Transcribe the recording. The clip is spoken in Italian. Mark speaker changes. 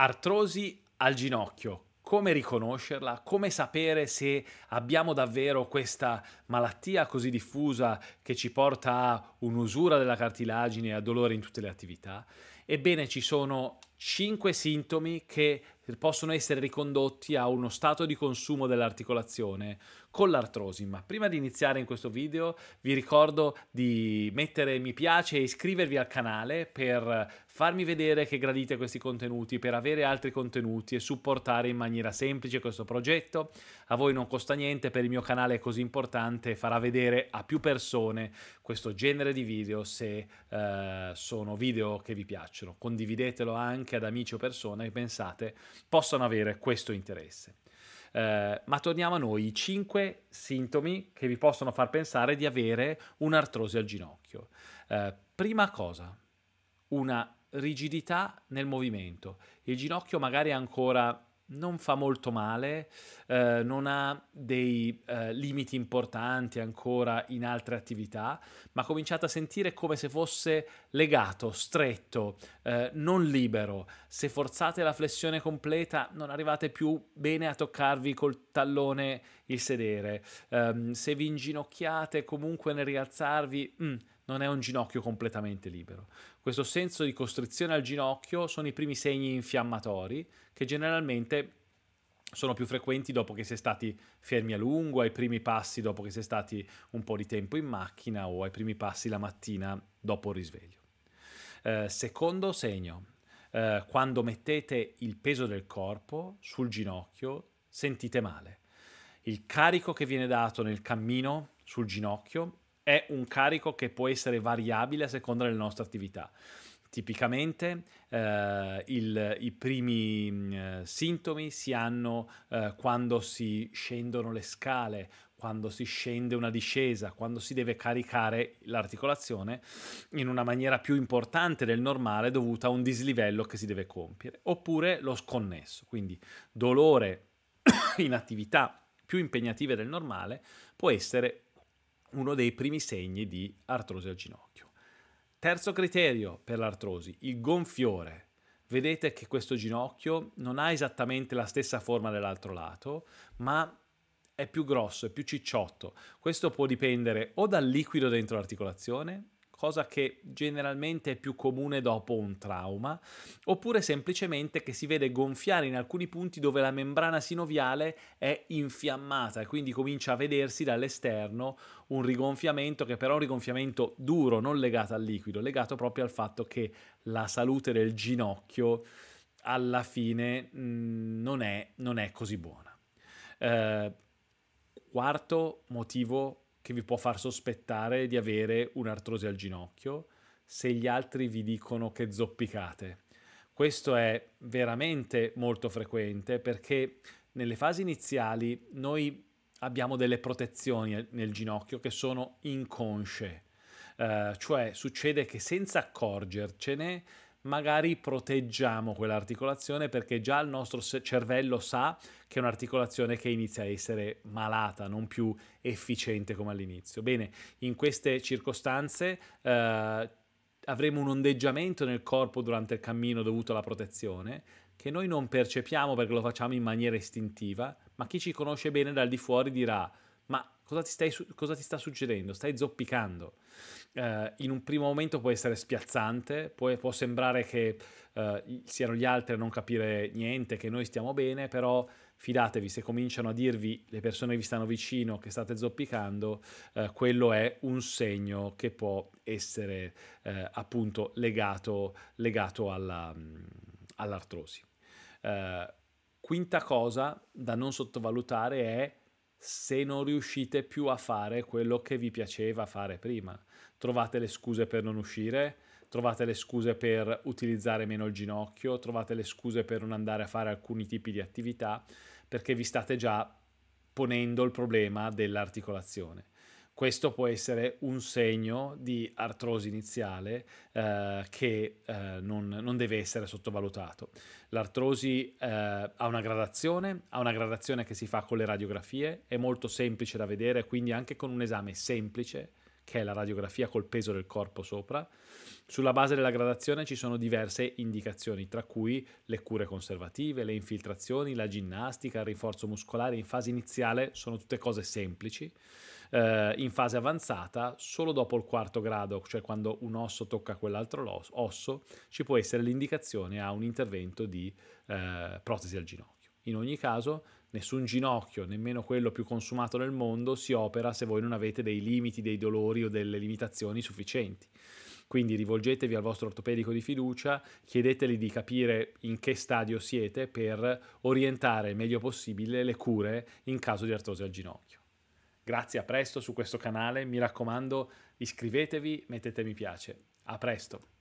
Speaker 1: Artrosi al ginocchio, come riconoscerla, come sapere se abbiamo davvero questa malattia così diffusa che ci porta a un'usura della cartilagine e a dolore in tutte le attività? Ebbene, ci sono cinque sintomi che possono essere ricondotti a uno stato di consumo dell'articolazione con l'artrosi. Ma prima di iniziare in questo video vi ricordo di mettere mi piace e iscrivervi al canale per farmi vedere che gradite questi contenuti, per avere altri contenuti e supportare in maniera semplice questo progetto. A voi non costa niente, per il mio canale è così importante, farà vedere a più persone questo genere di video se eh, sono video che vi piacciono. Condividetelo anche ad amici o persone che pensate possano avere questo interesse. Eh, ma torniamo a noi, i 5 sintomi che vi possono far pensare di avere un'artrosi al ginocchio. Eh, prima cosa, una rigidità nel movimento. Il ginocchio magari è ancora non fa molto male, eh, non ha dei eh, limiti importanti ancora in altre attività, ma cominciate a sentire come se fosse legato, stretto, eh, non libero. Se forzate la flessione completa non arrivate più bene a toccarvi col tallone il sedere. Ehm, se vi inginocchiate comunque nel rialzarvi... Mm, non è un ginocchio completamente libero. Questo senso di costrizione al ginocchio sono i primi segni infiammatori che generalmente sono più frequenti dopo che si è stati fermi a lungo, ai primi passi dopo che si è stati un po' di tempo in macchina o ai primi passi la mattina dopo il risveglio. Eh, secondo segno, eh, quando mettete il peso del corpo sul ginocchio sentite male. Il carico che viene dato nel cammino sul ginocchio è un carico che può essere variabile a seconda delle nostre attività. Tipicamente eh, il, i primi mm, eh, sintomi si hanno eh, quando si scendono le scale, quando si scende una discesa, quando si deve caricare l'articolazione in una maniera più importante del normale dovuta a un dislivello che si deve compiere, oppure lo sconnesso, quindi dolore in attività più impegnative del normale può essere uno dei primi segni di artrosi al ginocchio. Terzo criterio per l'artrosi, il gonfiore. Vedete che questo ginocchio non ha esattamente la stessa forma dell'altro lato, ma è più grosso, è più cicciotto. Questo può dipendere o dal liquido dentro l'articolazione cosa che generalmente è più comune dopo un trauma, oppure semplicemente che si vede gonfiare in alcuni punti dove la membrana sinoviale è infiammata e quindi comincia a vedersi dall'esterno un rigonfiamento che però è un rigonfiamento duro, non legato al liquido, legato proprio al fatto che la salute del ginocchio alla fine mh, mm, non, è, non, è, così buona. Eh, quarto motivo che vi può far sospettare di avere un'artrosi al ginocchio se gli altri vi dicono che zoppicate. Questo è veramente molto frequente perché nelle fasi iniziali noi abbiamo delle protezioni nel ginocchio che sono inconsce, eh, cioè succede che senza accorgercene magari proteggiamo quell'articolazione perché già il nostro cervello sa che è un'articolazione che inizia a essere malata, non più efficiente come all'inizio. Bene, in queste circostanze eh, avremo un ondeggiamento nel corpo durante il cammino dovuto alla protezione che noi non percepiamo perché lo facciamo in maniera istintiva, ma chi ci conosce bene dal di fuori dirà ma cosa ti, stai, cosa ti sta succedendo? Stai zoppicando. Uh, in un primo momento può essere spiazzante, può, può sembrare che uh, siano gli altri a non capire niente, che noi stiamo bene, però fidatevi, se cominciano a dirvi le persone che vi stanno vicino che state zoppicando, eh, quello è un segno che può essere eh, appunto legato, legato alla, all'artrosi. Eh, quinta cosa da non sottovalutare è se non riuscite più a fare quello che vi piaceva fare prima. Trovate le scuse per non uscire, trovate le scuse per utilizzare meno il ginocchio, trovate le scuse per non andare a fare alcuni tipi di attività, perché vi state già ponendo il problema dell'articolazione questo può essere un segno di artrosi iniziale eh, che eh, non, non, deve essere sottovalutato. L'artrosi eh, ha una gradazione, ha una gradazione che si fa con le radiografie, è molto semplice da vedere, quindi anche con un esame semplice che è la radiografia col peso del corpo sopra. Sulla base della gradazione ci sono diverse indicazioni, tra cui le cure conservative, le infiltrazioni, la ginnastica, il rinforzo muscolare. In fase iniziale sono tutte cose semplici. Eh, in fase avanzata, solo dopo il quarto grado, cioè quando un osso tocca quell'altro osso, ci può essere l'indicazione a un intervento di eh, protesi al ginocchio. In ogni caso, nessun ginocchio, nemmeno quello più consumato nel mondo, si opera se voi non avete dei limiti, dei dolori o delle limitazioni sufficienti. Quindi rivolgetevi al vostro ortopedico di fiducia, chiedeteli di capire in che stadio siete per orientare il meglio possibile le cure in caso di artrosi al ginocchio. Grazie, a presto su questo canale, mi raccomando iscrivetevi, mettete mi piace. A presto!